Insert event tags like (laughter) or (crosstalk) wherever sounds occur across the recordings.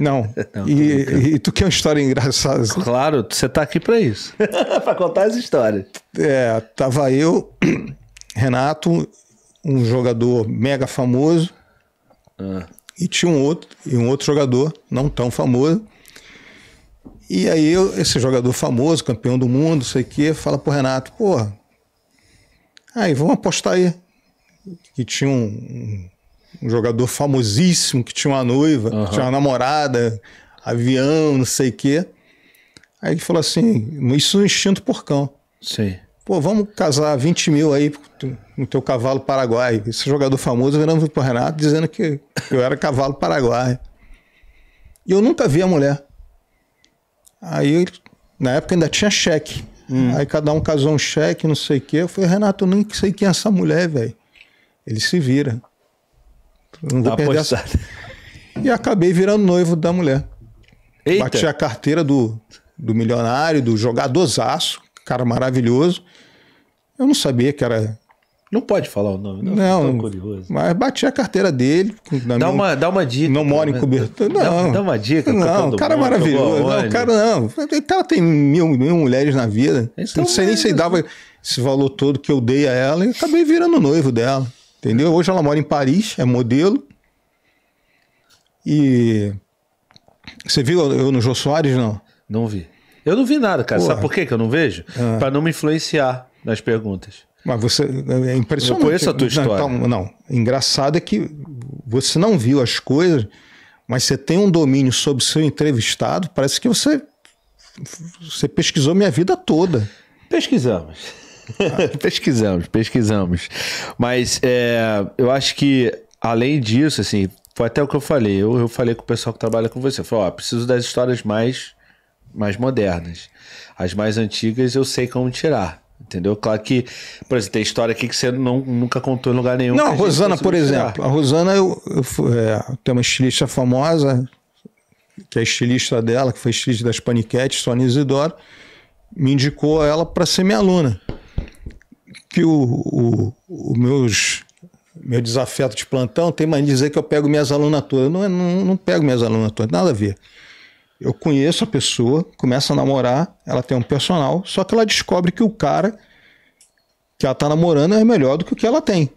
Não. não e, e, tu quer é uma história engraçada? Claro, você tá aqui para isso. (laughs) para contar as histórias. É, tava eu, Renato, um jogador mega famoso, ah. e tinha um outro, e um outro jogador não tão famoso. E aí eu, esse jogador famoso, campeão do mundo, sei o quê, fala pro Renato, porra, aí vamos apostar aí. E tinha um, um um jogador famosíssimo que tinha uma noiva, uhum. tinha uma namorada, avião, não sei o quê. Aí ele falou assim: Isso é um instinto porcão. Sim. Pô, vamos casar 20 mil aí no teu cavalo paraguai. Esse jogador famoso virando pro Renato dizendo que eu era cavalo paraguai. E eu nunca vi a mulher. Aí, na época ainda tinha cheque. Hum. Aí cada um casou um cheque, não sei o quê. Eu falei, Renato, eu nem sei quem é essa mulher, velho. Ele se vira. Não vou perder essa. E acabei virando noivo da mulher. Eita. Bati a carteira do, do milionário, do jogadorzaço, cara maravilhoso. Eu não sabia que era. Não pode falar o nome, não. Não, curioso. mas bati a carteira dele. É dá, minha... uma, dá uma dica. Não mora em cobertura. Não. Dá, dá, uma dica. Não, o cara mundo, maravilhoso. Não, cara não. O cara tem mil, mil mulheres na vida. Então, não sei mesmo. nem é se dava esse valor todo que eu dei a ela e acabei virando noivo dela. Entendeu? Hoje ela mora em Paris, é modelo. E. Você viu eu no Jô Soares, não? Não vi. Eu não vi nada, cara. Porra. Sabe por quê que eu não vejo? Ah. Para não me influenciar nas perguntas. Mas você. É, é impressionante. Eu conheço a tua então, história. Não, não. Engraçado é que você não viu as coisas, mas você tem um domínio sobre o seu entrevistado. Parece que você. Você pesquisou minha vida toda. Pesquisamos. (laughs) pesquisamos, pesquisamos. Mas é, eu acho que, além disso, assim, foi até o que eu falei. Eu, eu falei com o pessoal que trabalha com você. Eu falei, ó, preciso das histórias mais, mais modernas. As mais antigas eu sei como tirar. Entendeu? Claro que, por exemplo, tem história aqui que você não, nunca contou em lugar nenhum. Não, a Rosana, por exemplo. A Rosana, eu, eu é, tem uma estilista famosa, que é estilista dela, que foi estilista das paniquetes, Sônia Isidoro, me indicou ela para ser minha aluna que o, o, o meus meu desafeto de plantão tem mania de dizer que eu pego minhas alunas todas. Não, não, não pego minhas alunas todas, nada a ver. Eu conheço a pessoa, começa a namorar, ela tem um personal, só que ela descobre que o cara que ela está namorando é melhor do que o que ela tem.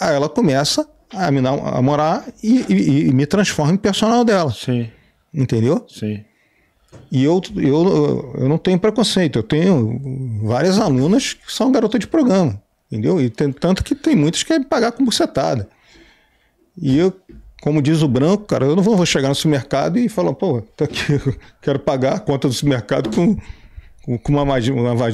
Aí ela começa a me namorar e, e, e me transforma em personal dela. Sim. Entendeu? Sim. E eu, eu, eu não tenho preconceito, eu tenho várias alunas que são garota de programa, entendeu? E tem, tanto que tem muitas que querem pagar com bucetada. E eu, como diz o branco, cara, eu não vou chegar no supermercado e falar, pô, tá aqui, eu (laughs) quero pagar a conta do supermercado com com uma, uma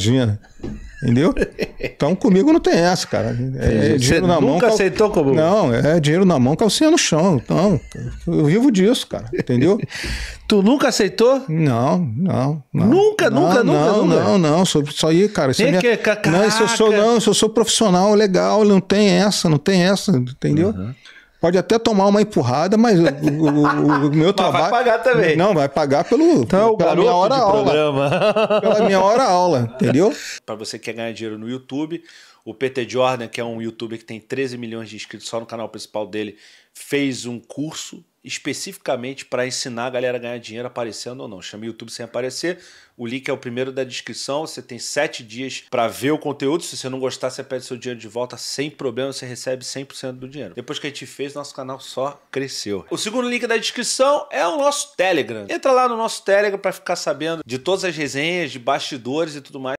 Entendeu? Então comigo não tem essa, cara. É, dinheiro Você na mão. Nunca cal... aceitou como? Não, é dinheiro na mão, calcinha no chão. Então, eu vivo disso, cara. Entendeu? (laughs) tu nunca aceitou? Não, não. não. Nunca, não, nunca, não, nunca, não, nunca. Não, não, sou isso aí, cara. Isso é minha... que, não, isso eu sou, não, isso eu sou profissional, legal, não tem essa, não tem essa, entendeu? Uhum. Pode até tomar uma empurrada, mas o, o, o meu mas trabalho. Vai pagar também. Não, vai pagar pelo, então, é pela minha hora aula. pela minha hora aula, entendeu? Para você que quer ganhar dinheiro no YouTube, o PT Jordan, que é um youtuber que tem 13 milhões de inscritos só no canal principal dele, fez um curso especificamente para ensinar a galera a ganhar dinheiro aparecendo ou não. Chama YouTube sem aparecer. O link é o primeiro da descrição. Você tem sete dias para ver o conteúdo. Se você não gostar, você pede seu dinheiro de volta sem problema. Você recebe 100% do dinheiro. Depois que a gente fez, nosso canal só cresceu. O segundo link da descrição é o nosso Telegram. Entra lá no nosso Telegram para ficar sabendo de todas as resenhas, de bastidores e tudo mais.